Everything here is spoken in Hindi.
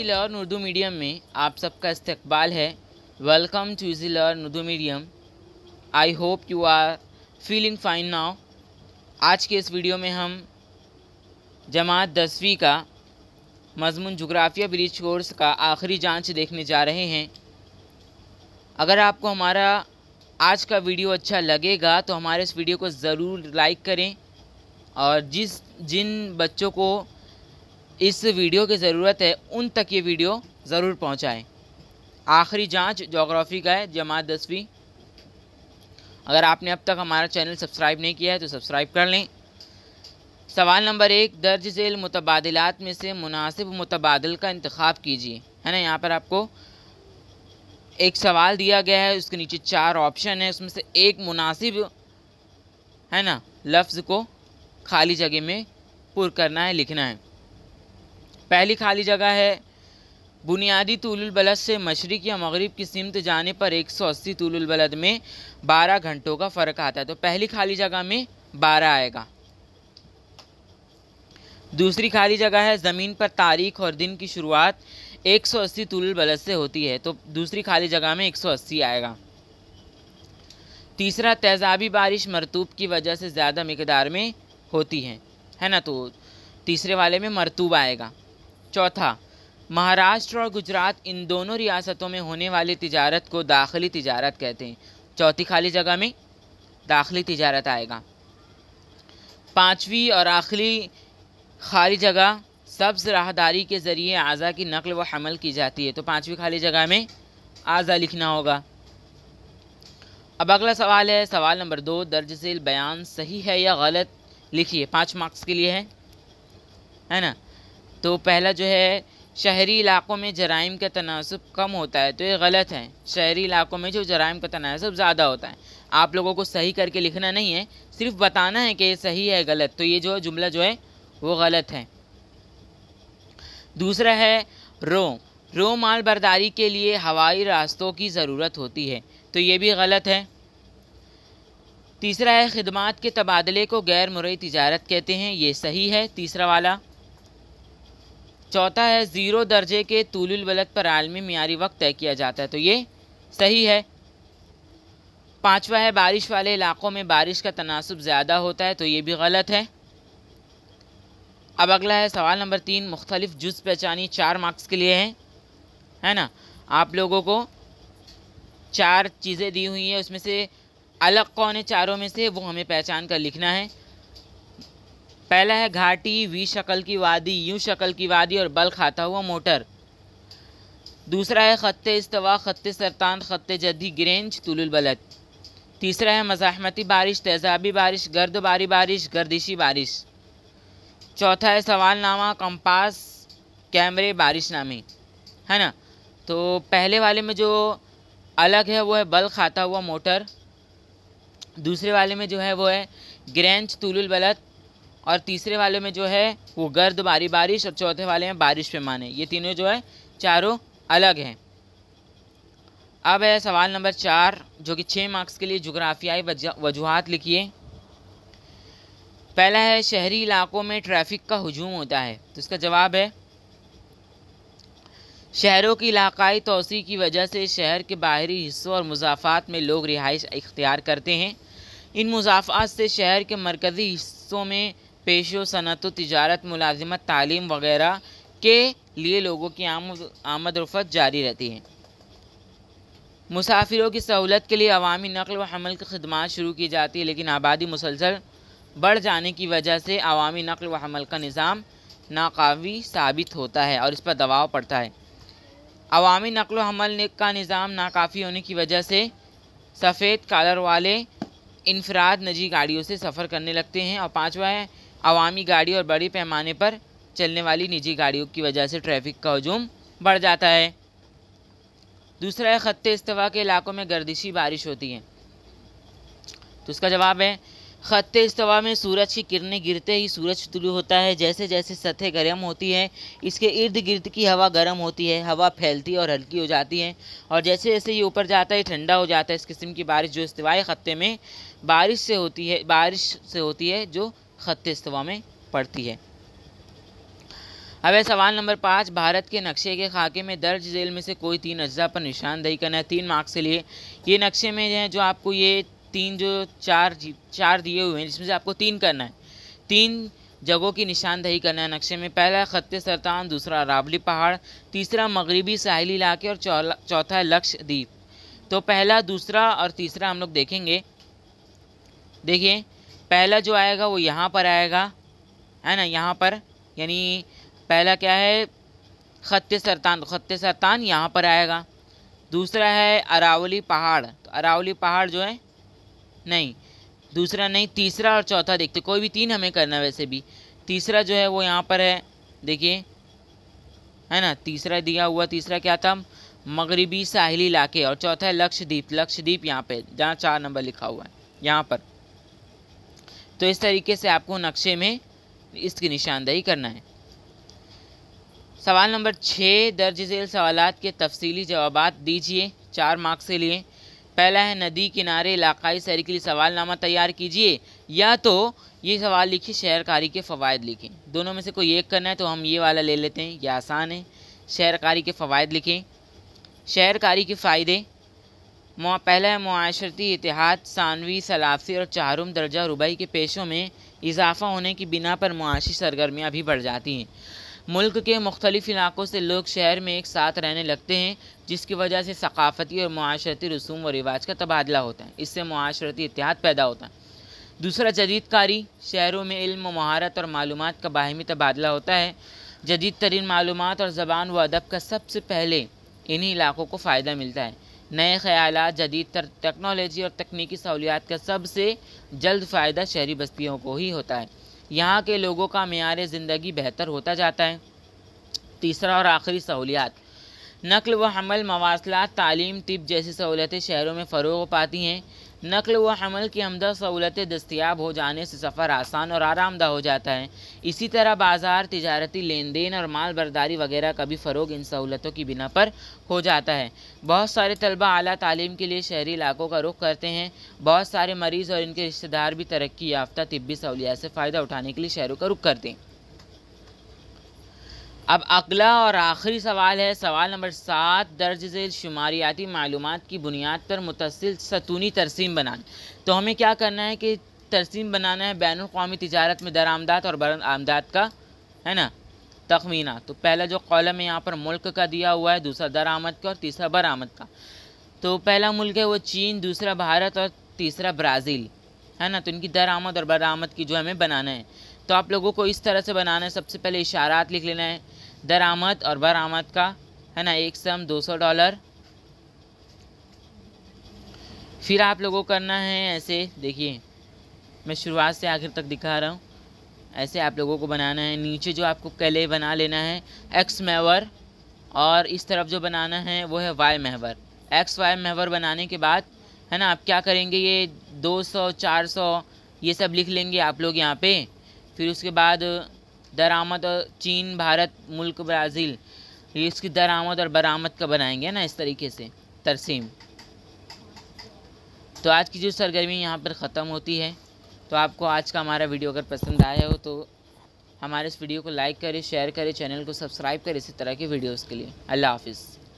इजी लर्न उर्दू मीडियम में आप सबका इस्तकबाल है welcome to easy learn Urdu medium I hope you are feeling fine now आज के इस वीडियो में हम जमात दसवीं का मजमून जोग्राफिया ब्रिज कोर्स का आखिरी जांच देखने जा रहे हैं अगर आपको हमारा आज का वीडियो अच्छा लगेगा तो हमारे इस वीडियो को ज़रूर लाइक करें और जिस जिन बच्चों को इस वीडियो की ज़रूरत है उन तक ये वीडियो ज़रूर पहुँचाएँ आखिरी जाँच जोग्राफ़ी का है जमात दसवीं अगर आपने अब तक हमारा चैनल सब्सक्राइब नहीं किया है तो सब्सक्राइब कर लें सवाल नंबर एक दर्ज झेल मुतबादलात में से मुनासिब मुतबादल का इंतखब कीजिए है ना यहाँ पर आपको एक सवाल दिया गया है उसके नीचे चार ऑप्शन है उसमें से एक मुनासिब है ना लफ्ज़ को खाली जगह में पुर करना है लिखना है पहली खाली जगह है बुनियादी तुलबलद से मशरक़ या मगरब की सिमत जाने पर एक सौ अस्सी तुलबलद में बारह घंटों का फ़र्क आता है तो पहली खाली जगह में बारह आएगा दूसरी खाली जगह है ज़मीन पर तारीख और दिन की शुरुआत एक सौ अस्सी तुलबलद से होती है तो दूसरी खाली जगह में एक सौ अस्सी आएगा तीसरा तेज़ाबी बारिश मरतूब की वजह से ज़्यादा मकदार में होती है है ना तो तीसरे वाले में मरतूब आएगा चौथा महाराष्ट्र और गुजरात इन दोनों रियासतों में होने वाली तिजारत को दाखिली तिजारत कहते हैं चौथी खाली जगह में दाखिली तिजारत आएगा पाँचवीं और आखिरी खाली जगह सब्ज राहदारी के ज़रिए आज़ा की नकल व हमल की जाती है तो पाँचवीं खाली जगह में आज़ा लिखना होगा अब अगला सवाल है सवाल नंबर दो दर्ज से बयान सही है या गलत लिखिए पाँच मार्क्स के लिए है है ना तो पहला जो है शहरी इलाक़ों में जराइम का तनासब कम होता है तो ये गलत है शहरी इलाक़ों में जो जराइम का तनासब ज़्यादा होता है आप लोगों को सही करके लिखना नहीं है सिर्फ बताना है कि ये सही है गलत तो ये जो जुमला जो है वो गलत है दूसरा है रो रो माल बर्दारी के लिए हवाई रास्तों की ज़रूरत होती है तो ये भी गलत है तीसरा है ख़दमात के तबादले को गैर मुरई तजारत कहते हैं ये सही है तीसरा वाला चौथा है ज़ीरो दर्जे के तुलुल पर आलमी मीरी वक्त तय किया जाता है तो ये सही है पाँचवा है बारिश वाले इलाक़ों में बारिश का तनासब ज़्यादा होता है तो ये भी गलत है अब अगला है सवाल नंबर तीन मुख्तलिफ जुज पहचानी चार मार्क्स के लिए हैं है ना आप लोगों को चार चीज़ें दी हुई हैं उसमें से अलग कौन है चारों में से वो हमें पहचान कर लिखना है पहला है घाटी वी शक्ल की वादी यू शक्ल की वादी और बल खाता हुआ मोटर दूसरा है ख़त इस्तवा ख़त सरतान ख़त जदी ग्रेंज तुलबलत तीसरा है मजामती बारिश तेज़ाबी बारिश गर्दबारी बारिश गर्दिशी बारिश चौथा है सवालनामा कंपास कैमरे बारिश नामी है ना तो पहले वाले में जो अलग है वो है बल खाता हुआ मोटर दूसरे वाले में जो है वो है ग्रेंच तुलबलद और तीसरे वाले में जो है वो गर्द बारी बारिश और चौथे वाले में बारिश पैमाने ये तीनों जो है चारों अलग हैं अब है सवाल नंबर चार जो कि छः मार्क्स के लिए जोग्राफियाई वजूहत लिखिए पहला है शहरी इलाकों में ट्रैफिक का हजूम होता है तो इसका जवाब है शहरों की इलाकाई तोसी की वजह से शहर के बाहरी हिस्सों और मुजाफात में लोग रिहाइश इख्तियार करते हैं इन मुजाफात से शहर के मरकज़ी हिस्सों में पेशों सनत तजारत मुलाजमत तालीम वगैरह के लिए लोगों की आमद रफत जारी रहती है मुसाफिरों की सहूलत के लिए अवामी नकल व हमल की खदमात शुरू की जाती है लेकिन आबादी मुसलसल बढ़ जाने की वजह से अवामी नकल व हमल का निज़ाम नाकावी साबित होता है और इस पर दबाव पड़ता है अवामी नकल व हमल का निज़ाम नाकाफ़ी होने की वजह से सफ़ेद कलर वाले इनफराद नजी गाड़ियों से सफ़र करने लगते हैं और पाँचवा है अवामी गाड़ी और बड़े पैमाने पर चलने वाली निजी गाड़ियों की वजह से ट्रैफिक का हजूम बढ़ जाता है दूसरा है ख़त इस्तवा के इलाकों में गर्दिशी बारिश होती है तो उसका जवाब है ख़त इस्तवा में सूरज की किरणें गिरते ही सूरज तुलू होता है जैसे जैसे सतह गर्म होती है इसके इर्द गिर्द की हवा गर्म होती है हवा फैलती है और हल्की हो जाती है और जैसे जैसे ये ऊपर जाता है ठंडा हो जाता है इस किस्म की बारिश जो इस्तवाई ख़त्ते में बारिश से होती है बारिश से होती है जो ख़त इस्तवा में पड़ती है अब है सवाल नंबर पाँच भारत के नक्शे के खाके में दर्ज जेल में से कोई तीन अज्जा पर निशानदही करना है तीन मार्क्स के लिए ये नक्शे में है जो आपको ये तीन जो चार चार दिए हुए हैं जिसमें से आपको तीन करना है तीन जगहों की निशानदही करना है नक्शे में पहला खत सरतान दूसरा रावली पहाड़ तीसरा मगरबी साहली इलाके और चौथा है लक्षद्वीप तो पहला दूसरा और तीसरा हम लोग देखेंगे देखिए पहला जो आएगा वो यहाँ पर आएगा है ना यहाँ पर यानी पहला क्या है ख़त सरतान तो ख़त सरतान यहाँ पर आएगा दूसरा है अरावली पहाड़ तो अरावली पहाड़ जो है नहीं दूसरा नहीं तीसरा और चौथा देखते कोई भी तीन हमें करना वैसे भी तीसरा जो है वो यहाँ पर है देखिए है ना तीसरा दिया हुआ तीसरा क्या था मगरबी साहिली इलाके और चौथा है लक्षद्वीप लक्षद्वीप यहाँ पे जहाँ चार नंबर लिखा हुआ है यहाँ पर तो इस तरीके से आपको नक्शे में इसकी निशानदही करना है सवाल नंबर छः दर्ज झेल सवाल के तफसीली जवाब दीजिए चार मार्क्स के लिए पहला है नदी किनारे इलाकाई शहरी के लिए सवालनामा तैयार कीजिए या तो ये सवाल लिखिए शहरकारी के फ़वाद लिखें दोनों में से कोई एक करना है तो हम ये वाला ले लेते हैं यह आसान है शहरकारी के फ़वाद लिखें शहरकारी के फ़ायदे पहले माशरती इतिहाद सानवी सलाफी और चारुम दर्जा रुबई के पेशों में इजाफा होने की बिना पर मुआशी सरगर्मियाँ भी बढ़ जाती हैं मुल्क के मुख्तलिफ इलाकों से लोग शहर में एक साथ रहने लगते हैं जिसकी वजह से सकाफ़ती और माशरती रसूम व रिवाज का तबादला होता है इससे माशरती इतिहाद पैदा होता है दूसरा जदीदकारी शहरों में इल्म महारत और मालूम का बाहमी तबादला होता है जदीद तरीन मालूम और ज़बान व अदब का सबसे पहले इन्हीं इलाकों को फ़ायदा मिलता है नए ख्याल जदीद टेक्नोलॉजी और तकनीकी सहूलियात का सबसे जल्द फ़ायदा शहरी बस्तियों को ही होता है यहाँ के लोगों का मैार ज़िंदगी बेहतर होता जाता है तीसरा और आखिरी सहूलियात नकल व हमल मवासलात तालीम तिब जैसी सहूलतें शहरों में फ़रोग पाती हैं नकल व हमल की आमदा सहूलतें दस्तियाब हो जाने से सफ़र आसान और आरामदा हो जाता है इसी तरह बाज़ार तजारती लेन देन और माल बर्दारी वगैरह का भी फ़रोग इन सहूलतों की बिना पर हो जाता है बहुत सारे तलबा अली तलीम के लिए शहरी इलाकों का रुख करते हैं बहुत सारे मरीज़ और इनके रिश्तेदार भी तरक्की याफ्ता तबी सहूलियात से फ़ायदा उठाने के लिए शहरों का रुख करते हैं अब अगला और आखिरी सवाल है सवाल नंबर सात दर्ज झेल शुमारियाती मालूम की बुनियाद पर मुतसिल सतूनी तरसीम बनाएं तो हमें क्या करना है कि तरसीम बनाना है बैन अवी तजारत में दरामदात और बरामदात का है ना तखमीना तो पहला जो कॉलम है यहाँ पर मुल्क का दिया हुआ है दूसरा दरामद का और तीसरा बरामद का तो पहला मुल्क है वो चीन दूसरा भारत और तीसरा ब्राज़ील है ना तो इनकी दरामद और बरामद की जो हमें बनाना है तो आप लोगों को इस तरह से बनाना है सबसे पहले इशारात लिख लेना है दरामद और बरामद का है ना एक सम 200 डॉलर फिर आप लोगों को करना है ऐसे देखिए मैं शुरुआत से आखिर तक दिखा रहा हूँ ऐसे आप लोगों को बनाना है नीचे जो आपको कले बना लेना है एक्स मेवर और इस तरफ जो बनाना है वो है वाई मेवर एक्स वाई मेवर बनाने के बाद है ना आप क्या करेंगे ये 200 400 ये सब लिख लेंगे आप लोग यहाँ पे फिर उसके बाद दरामद और चीन भारत मुल्क ब्राज़ील ये इसकी दरामद और बरामद का बनाएंगे ना इस तरीके से तरसीम तो आज की जो सरगर्मी यहाँ पर ख़त्म होती है तो आपको आज का हमारा वीडियो अगर पसंद आया हो तो हमारे इस वीडियो को लाइक करें शेयर करें चैनल को सब्सक्राइब करें इसी तरह के वीडियोज़ के लिए अल्लाह हाफिज़